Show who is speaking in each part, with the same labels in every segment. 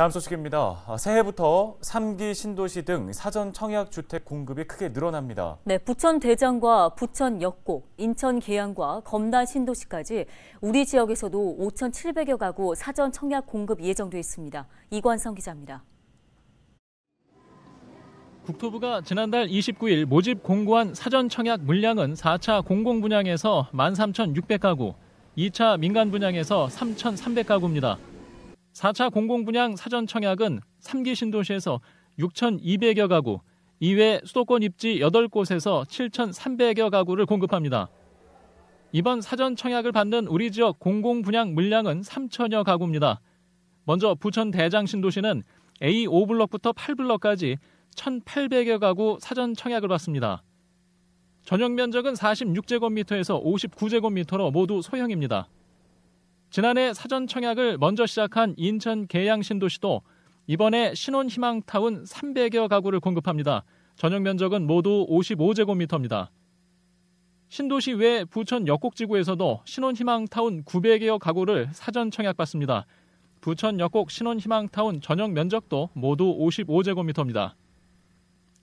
Speaker 1: 다음 소식입니다. 아, 새해부터 3기 신도시 등 사전 청약 주택 공급이 크게 늘어납니다.
Speaker 2: 네, 부천 대장과 부천 역곡, 인천 계양과 검단 신도시까지 우리 지역에서도 5,700여 가구 사전 청약 공급 예정돼 있습니다. 이관성 기자입니다.
Speaker 1: 국토부가 지난달 29일 모집 공고한 사전 청약 물량은 4차 공공 분양에서 13,600가구, 2차 민간 분양에서 3,300가구입니다. 4차 공공분양 사전 청약은 3기 신도시에서 6,200여 가구, 이외 수도권 입지 8곳에서 7,300여 가구를 공급합니다. 이번 사전 청약을 받는 우리 지역 공공분양 물량은 3천여 가구입니다. 먼저 부천 대장 신도시는 A5블럭부터 8블럭까지 1,800여 가구 사전 청약을 받습니다. 전용 면적은 46제곱미터에서 59제곱미터로 모두 소형입니다. 지난해 사전 청약을 먼저 시작한 인천 계양신도시도 이번에 신혼희망타운 300여 가구를 공급합니다. 전용 면적은 모두 55제곱미터입니다. 신도시 외 부천 역곡지구에서도 신혼희망타운 900여 가구를 사전 청약받습니다. 부천 역곡 신혼희망타운 전용 면적도 모두 55제곱미터입니다.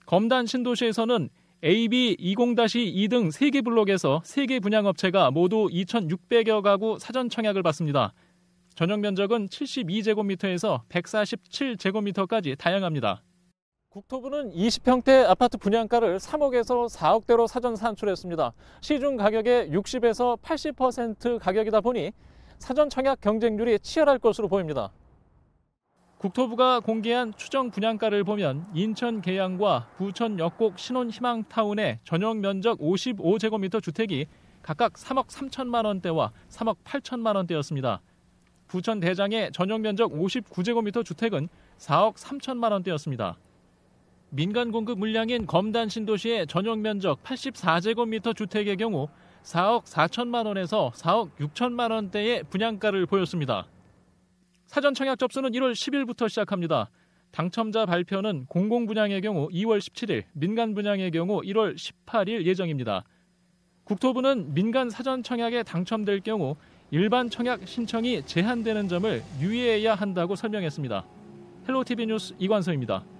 Speaker 1: 검단 신도시에서는 AB20-2 등 3개 블록에서 3개 분양업체가 모두 2,600여 가구 사전 청약을 받습니다. 전용 면적은 72제곱미터에서 147제곱미터까지 다양합니다. 국토부는 20평대 아파트 분양가를 3억에서 4억대로 사전 산출했습니다. 시중 가격의 60에서 80% 가격이다 보니 사전 청약 경쟁률이 치열할 것으로 보입니다. 국토부가 공개한 추정 분양가를 보면 인천 계양과 부천 역곡 신혼 희망타운의 전용 면적 55제곱미터 주택이 각각 3억 3천만 원대와 3억 8천만 원대였습니다. 부천 대장의 전용 면적 59제곱미터 주택은 4억 3천만 원대였습니다. 민간 공급 물량인 검단 신도시의 전용 면적 84제곱미터 주택의 경우 4억 4천만 원에서 4억 6천만 원대의 분양가를 보였습니다. 사전 청약 접수는 1월 10일부터 시작합니다. 당첨자 발표는 공공 분양의 경우 2월 17일, 민간 분양의 경우 1월 18일 예정입니다. 국토부는 민간 사전 청약에 당첨될 경우 일반 청약 신청이 제한되는 점을 유의해야 한다고 설명했습니다. 헬로티비 뉴스 이관서입니다.